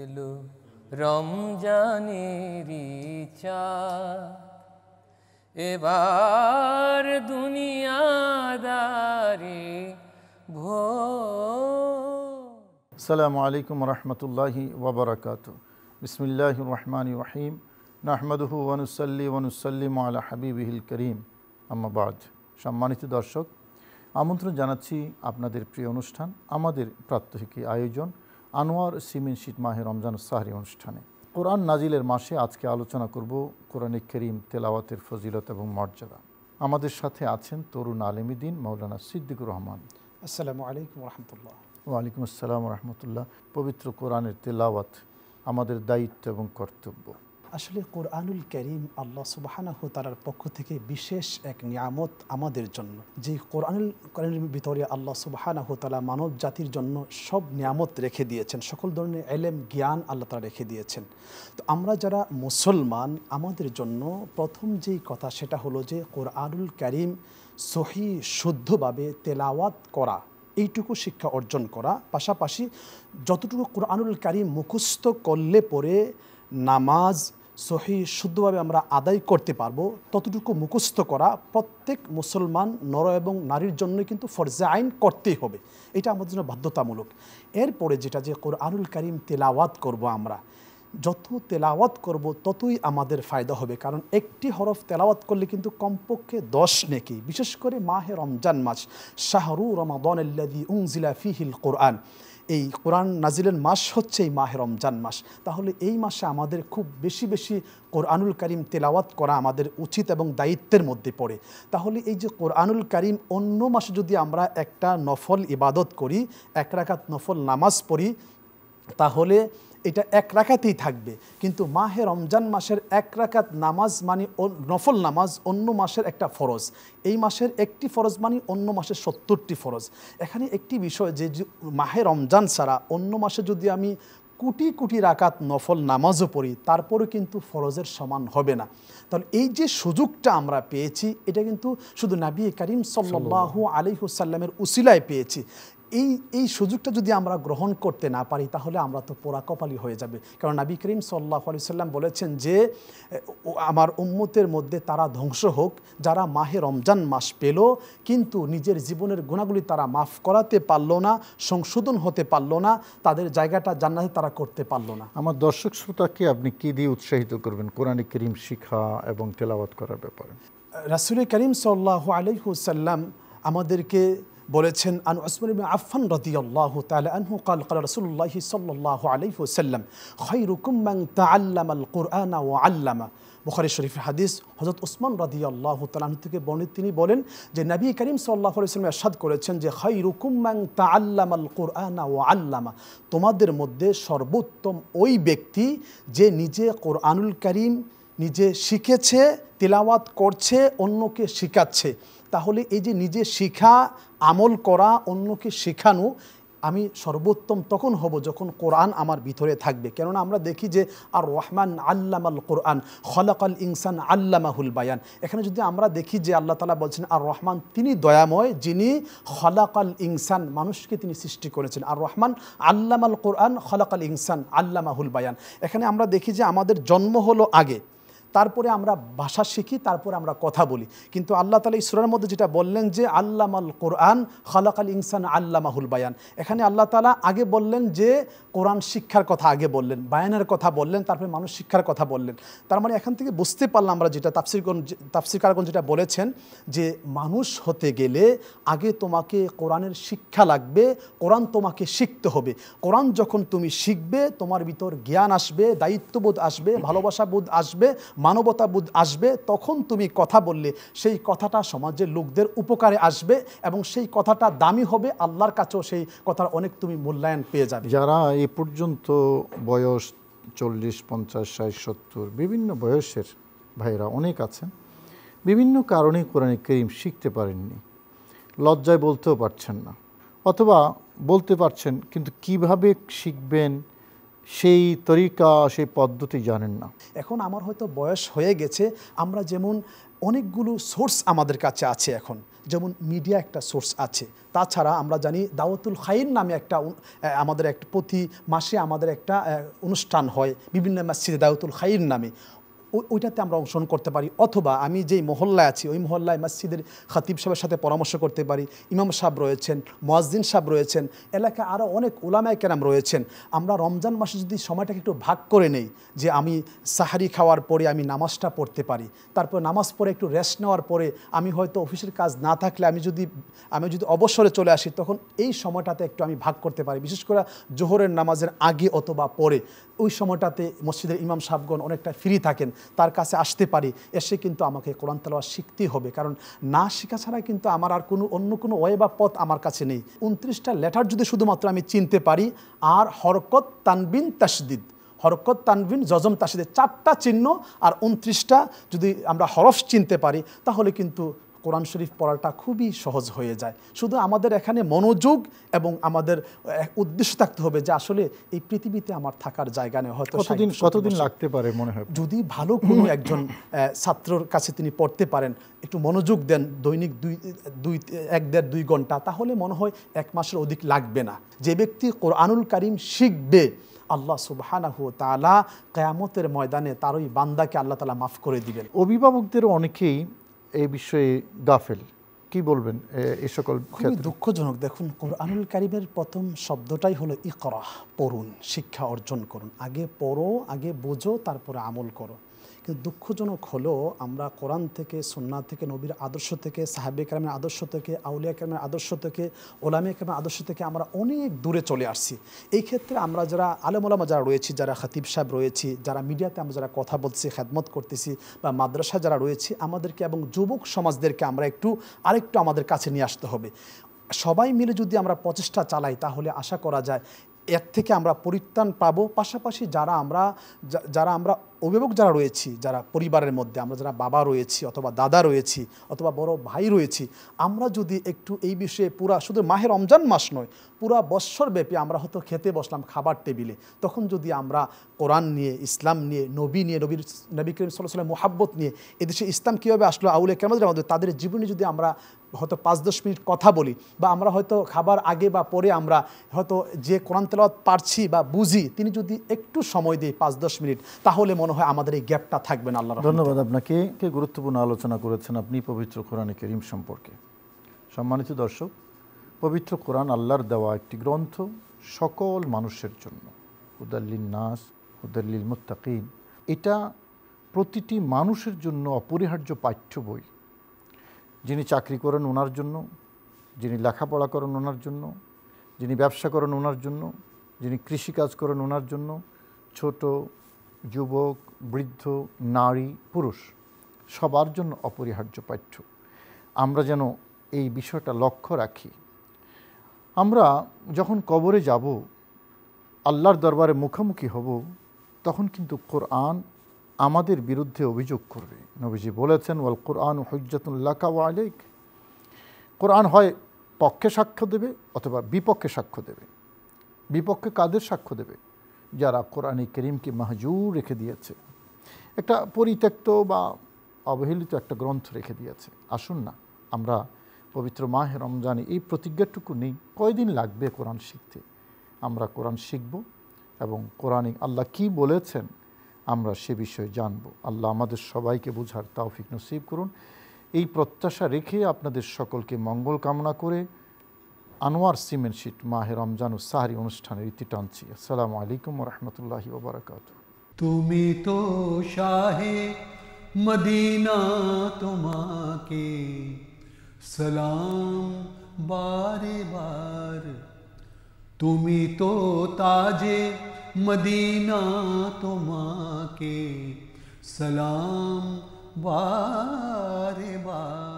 এলো রমজানের এবার দুনিয়াদারে ভো আসসালামু আলাইকুম রহমতুল্লাহি ওবরাকাত বিসমিল্লাহ রহমান রহিম নাহমদহু ওয়ানুসল্লি ওয়ানুসল্লিম আলা হাবিবিহিল করিম আম্মাবাদ সম্মানিত দর্শক আমন্ত্রণ জানাচ্ছি আপনাদের প্রিয় অনুষ্ঠান আমাদের প্রাত্যহিকী আয়োজন আনোয়ার শীত মাহে রমজান সাহারি অনুষ্ঠানে কোরআন নাজিলের মাসে আজকে আলোচনা করব কোরআনে করিম তেলাওয়াতের ফজিলত এবং মর্যাদা আমাদের সাথে আছেন তরুণ আলমীদিন মৌলানা সিদ্দিকুর রহমান আসসালামু আলাইকুম রহমতুল্লাহ ওয়ালাইকুম আসসালাম রহমতুল্লাহ পবিত্র কোরআনের তেলাওয়াত আমাদের দায়িত্ব এবং কর্তব্য আসলে কোরআনুল করিম আল্লাহ সুবাহানাহ তালার পক্ষ থেকে বিশেষ এক নিয়ামত আমাদের জন্য যে কোরআনুল করিমের ভিতরে আল্লাহ সুবাহানাহ তালা মানব জাতির জন্য সব নিয়ামত রেখে দিয়েছেন সকল ধরনের এলেম জ্ঞান আল্লাহ তালা রেখে দিয়েছেন তো আমরা যারা মুসলমান আমাদের জন্য প্রথম যেই কথা সেটা হলো যে কোরআনুল করিম সহি শুদ্ধভাবে তেলাওয়াত করা এইটুকু শিক্ষা অর্জন করা পাশাপাশি যতটুকু কোরআনুল কারিম মুখস্থ করলে পরে নামাজ সহি শুদ্ধভাবে আমরা আদায় করতে পারবো ততটুকু মুখস্থ করা প্রত্যেক মুসলমান নর এবং নারীর জন্য কিন্তু ফরজে আইন করতেই হবে এটা আমাদের জন্য বাধ্যতামূলক এরপরে যেটা যে কোরআনুল করিম তেলাওয়াত করব আমরা যত তেলাওয়াত করব ততই আমাদের ফায়দা হবে কারণ একটি হরফ তেলাওয়াত করলে কিন্তু কমপক্ষে দশ নেকি বিশেষ করে মাহে রমজান মাস শাহরু রমাদন উংজিলা ফিহিল কোরআন এই কোরআন নাজিলের মাস হচ্ছে এই মাহে রমজান মাস তাহলে এই মাসে আমাদের খুব বেশি বেশি কোরআনুল করিম তেলাওয়াত করা আমাদের উচিত এবং দায়িত্বের মধ্যে পড়ে তাহলে এই যে কোরআনুল করিম অন্য মাসে যদি আমরা একটা নফল ইবাদত করি এক রাখাত নফল নামাজ পড়ি তাহলে এটা এক রাখাতেই থাকবে কিন্তু মাহে রমজান মাসের এক রাখাত নামাজ মানে নফল নামাজ অন্য মাসের একটা ফরজ এই মাসের একটি ফরজ মানে অন্য মাসের সত্তরটি ফরজ এখানে একটি বিষয় যে মাহে রমজান ছাড়া অন্য মাসে যদি আমি কোটি কোটি রাকাত নফল নামাজও পড়ি তারপরে কিন্তু ফরজের সমান হবে না তাহলে এই যে সুযোগটা আমরা পেয়েছি এটা কিন্তু শুধু নাবিয়ে করিম সাল্লাহ আলী হুসাল্লামের উসিলায় পেয়েছি এই এই সুযোগটা যদি আমরা গ্রহণ করতে না পারি তাহলে আমরা তো পোড়া কপালি হয়ে যাবে কারণ নাবি করিম সাল্লাহ আলি সাল্লাম বলেছেন যে আমার উম্মতের মধ্যে তারা ধ্বংস হোক যারা মাহে রমজান মাস পেল কিন্তু নিজের জীবনের গুণাগুলি তারা মাফ করাতে পারল না সংশোধন হতে পারল না তাদের জায়গাটা জান্নাতে তারা করতে পারল না আমার দর্শক শ্রোতাকে আপনি কী দিয়ে উৎসাহিত করবেন কোরআনে করিম শিখা এবং তেলাওয়াত করার ব্যাপারে রাসুল করিম সাল্লাহ আলহুসাল্লাম আমাদেরকে বলেছেন আন ওসমান ইবনে আফফান রাদিয়াল্লাহু তাআলা আনহু قال قال رسول الله صلى الله عليه وسلم خيركم من تعلم القرآن وعلم বুখারী শরীফের হাদিস হযরত ওসমান রাদিয়াল্লাহু তাআলা আনহু থেকে বর্ণিত তিনি বলেন যে নবী করিম সাল্লাল্লাহু আলাইহি ওয়াসাল্লাম ارشاد করেছেন যে খায়রুকুম মান তাআল্লামাল আল ওয়া আল্লামা তোমাদের মধ্যে সর্বোত্তম ওই ব্যক্তি যে নিজে কোরআনুল করিম নিজে শিখেছে তেলাওয়াত করছে অন্যকে শিখাচ্ছে তাহলে এই যে নিজে শিখা আমল করা অন্যকে শেখানো আমি সর্বোত্তম তখন হব যখন কোরআন আমার ভিতরে থাকবে কেননা আমরা দেখি যে আর রহমান আল্লামাল কোরআন খলাকাল ইনসান আল্লামাহুল বায়ান এখানে যদি আমরা দেখি যে আল্লাহ তালা বলছেন আর রহমান তিনি দয়াময় যিনি আল ইনসান মানুষকে তিনি সৃষ্টি করেছেন আর রহমান আল্লামাল কোরআন খলাকাল ইনসান আল্লামাহুল বায়ান এখানে আমরা দেখি যে আমাদের জন্ম হলো আগে তারপরে আমরা ভাষা শিখি তারপরে আমরা কথা বলি কিন্তু আল্লাহ তালা ইসরার মধ্যে যেটা বললেন যে আল্লামাল কোরআন খালাক আল ইনসান আল্লামাহুল বায়ান এখানে আল্লাহ তালা আগে বললেন যে কোরআন শিক্ষার কথা আগে বললেন বায়ানের কথা বললেন তারপরে মানুষ শিক্ষার কথা বললেন তার মানে এখান থেকে বুঝতে পারলাম আমরা যেটা তাফসিরগণ তাফসিরকারগণ যেটা বলেছেন যে মানুষ হতে গেলে আগে তোমাকে কোরআনের শিক্ষা লাগবে কোরআন তোমাকে শিখতে হবে কোরআন যখন তুমি শিখবে তোমার ভিতর জ্ঞান আসবে দায়িত্ববোধ আসবে ভালোবাসা বোধ আসবে মানবতাবোধ আসবে তখন তুমি কথা বললে সেই কথাটা সমাজের লোকদের উপকারে আসবে এবং সেই কথাটা দামি হবে আল্লাহর কাছেও সেই কথার অনেক তুমি মূল্যায়ন পেয়ে যাবে যারা এ পর্যন্ত বয়স চল্লিশ পঞ্চাশ ষাট সত্তর বিভিন্ন বয়সের ভাইরা অনেক আছেন বিভিন্ন কারণে কোরআনে করিম শিখতে পারেননি লজ্জায় বলতেও পারছেন না অথবা বলতে পারছেন কিন্তু কিভাবে শিখবেন সেই তরিকা সেই পদ্ধতি জানেন না এখন আমার হয়তো বয়স হয়ে গেছে আমরা যেমন অনেকগুলো সোর্স আমাদের কাছে আছে এখন যেমন মিডিয়া একটা সোর্স আছে তাছাড়া আমরা জানি দাওয়াতুল খাইন নামে একটা আমাদের একটা প্রতি মাসে আমাদের একটা অনুষ্ঠান হয় বিভিন্ন মসজিদে দাওয়াতুল খাইন নামে ওইটাতে আমরা অংশগ্রহণ করতে পারি অথবা আমি যেই মহল্লায় আছি ওই মহল্লায় মসজিদের খাতিব সাহেবের সাথে পরামর্শ করতে পারি ইমাম সাহেব রয়েছেন মোয়াজ্জিন সাহেব রয়েছেন এলাকায় আরও অনেক ওলামায় কেরাম রয়েছেন আমরা রমজান মাসে যদি সময়টাকে একটু ভাগ করে নেই যে আমি সাহারি খাওয়ার পরে আমি নামাজটা পড়তে পারি তারপর নামাজ পড়ে একটু রেস্ট নেওয়ার পরে আমি হয়তো অফিসের কাজ না থাকলে আমি যদি আমি যদি অবসরে চলে আসি তখন এই সময়টাতে একটু আমি ভাগ করতে পারি বিশেষ করে জোহরের নামাজের আগে অথবা পরে ওই সময়টাতে মসজিদের ইমাম সাহেবগণ অনেকটা ফ্রি থাকেন তার কাছে আসতে পারি এসে কিন্তু আমাকে কোরআন তালোয়া শিখতেই হবে কারণ না শেখা ছাড়া কিন্তু আমার আর কোনো অন্য কোনো ওয়ে বা পথ আমার কাছে নেই উনত্রিশটা লেটার যদি শুধুমাত্র আমি চিনতে পারি আর হরকত তানবিন তাসদিদ হরকত তানবিন জজম তাসিদের চারটা চিহ্ন আর উনত্রিশটা যদি আমরা হরফ চিনতে পারি তাহলে কিন্তু কোরআন শরীফ পড়াটা খুবই সহজ হয়ে যায় শুধু আমাদের এখানে মনোযোগ এবং আমাদের উদ্দেশ্য থাকতে হবে যে আসলে এই পৃথিবীতে আমার থাকার জায়গা নেই হয়তো কতদিন কতদিন লাগতে পারে মনে হয় যদি ভালো কোনো একজন ছাত্রর কাছে তিনি পড়তে পারেন একটু মনোযোগ দেন দৈনিক দুই দুই এক দেড় দুই ঘন্টা তাহলে মনে হয় এক মাসের অধিক লাগবে না যে ব্যক্তি কোরআনুল কারিম শিখবে আল্লাহ সুবহানাহু তালা কেয়ামতের ময়দানে তারই বান্দাকে আল্লাহ তালা মাফ করে দিবেন অভিভাবকদের অনেকেই এই বিষয়ে গাফেল কি বলবেন এ সকল খুবই দুঃখজনক দেখুন কোরআনুল কারিমের প্রথম শব্দটাই হলো ইকরাহ পড়ুন শিক্ষা অর্জন করুন আগে পড়ো আগে বোঝো তারপরে আমল করো দুঃখজনক হলো আমরা কোরআন থেকে সন্না থেকে নবীর আদর্শ থেকে সাহাবি কালামের আদর্শ থেকে আউলিয়া কালামের আদর্শ থেকে ওলামিয়া কালামের আদর্শ থেকে আমরা অনেক দূরে চলে আসছি এই ক্ষেত্রে আমরা যারা আলমোলামা যারা রয়েছি যারা খাতিব সাহেব রয়েছি যারা মিডিয়াতে আমরা যারা কথা বলছি খেদমত করতেছি বা মাদ্রাসা যারা রয়েছি আমাদেরকে এবং যুবক সমাজদেরকে আমরা একটু আরেকটু আমাদের কাছে নিয়ে আসতে হবে সবাই মিলে যদি আমরা প্রচেষ্টা চালাই তাহলে আশা করা যায় এর থেকে আমরা পরিত্রাণ পাবো পাশাপাশি যারা আমরা যারা আমরা অভিভাবক যারা রয়েছি যারা পরিবারের মধ্যে আমরা যারা বাবা রয়েছি অথবা দাদা রয়েছি অথবা বড় ভাই রয়েছি আমরা যদি একটু এই বিষয়ে পুরা শুধু মাহের রমজান মাস নয় পুরা বৎসরব্যাপী আমরা হয়তো খেতে বসলাম খাবার টেবিলে তখন যদি আমরা কোরআন নিয়ে ইসলাম নিয়ে নবী নিয়ে নবীর নবী করিম সাল্লাহ মোহাব্বত নিয়ে এদেশে ইসলাম কীভাবে আসলো আউলে কেমন আমাদের তাদের জীবনে যদি আমরা হয়তো পাঁচ দশ মিনিট কথা বলি বা আমরা হয়তো খাবার আগে বা পরে আমরা হয়তো যে কোরআন তেলাওয়াত পারছি বা বুঝি তিনি যদি একটু সময় দিই পাঁচ দশ মিনিট তাহলে মনে হয় আমাদের এই গ্যাপটা থাকবে না আল্লাহ ধন্যবাদ আপনাকে কে গুরুত্বপূর্ণ আলোচনা করেছেন আপনি পবিত্র কোরআনে করিম সম্পর্কে সম্মানিত দর্শক পবিত্র কোরআন আল্লাহর দেওয়া একটি গ্রন্থ সকল মানুষের জন্য হুদাল্লিল নাস হুদাল্লিল মুত্তাকিন এটা প্রতিটি মানুষের জন্য অপরিহার্য পাঠ্য বই যিনি চাকরি করেন ওনার জন্য যিনি লেখাপড়া করেন ওনার জন্য যিনি ব্যবসা করেন ওনার জন্য যিনি কৃষিকাজ করেন ওনার জন্য ছোট যুবক বৃদ্ধ নারী পুরুষ সবার জন্য অপরিহার্য পাঠ্য আমরা যেন এই বিষয়টা লক্ষ্য রাখি আমরা যখন কবরে যাব আল্লাহর দরবারে মুখোমুখি হব তখন কিন্তু কোরআন আমাদের বিরুদ্ধে অভিযোগ করবে নবীজি বলেছেন ওয়াল কোরআন হজ্জাতুল্লাকা ও কোরআন হয় পক্ষে সাক্ষ্য দেবে অথবা বিপক্ষে সাক্ষ্য দেবে বিপক্ষে কাদের সাক্ষ্য দেবে যারা কোরআনে করিমকে মাহজুর রেখে দিয়েছে একটা পরিত্যক্ত বা অবহেলিত একটা গ্রন্থ রেখে দিয়েছে আসুন না আমরা পবিত্র মাহে রমজানে এই প্রতিজ্ঞাটুকু নেই কয়দিন লাগবে কোরআন শিখতে আমরা কোরআন শিখব এবং কোরআনে আল্লাহ কি বলেছেন আমরা সে বিষয়ে জানব আল্লাহ আমাদের সবাইকে বোঝার তাওফিক নসিব করুন এই প্রত্যাশা রেখে আপনাদের সকলকে মঙ্গল কামনা করে আনোয়ার সিমেন্ট শিট মাহে রমজানুস সাহারি অনুষ্ঠানের ইতি টানছি আসসালামু আলাইকুম রহমতুল্লাহি ওবরাকাত তুমি তো শাহে মদিনা তোমাকে সালাম বারে বার তুমি তো তাজে مدینہ تو ماں کے سلام بار بار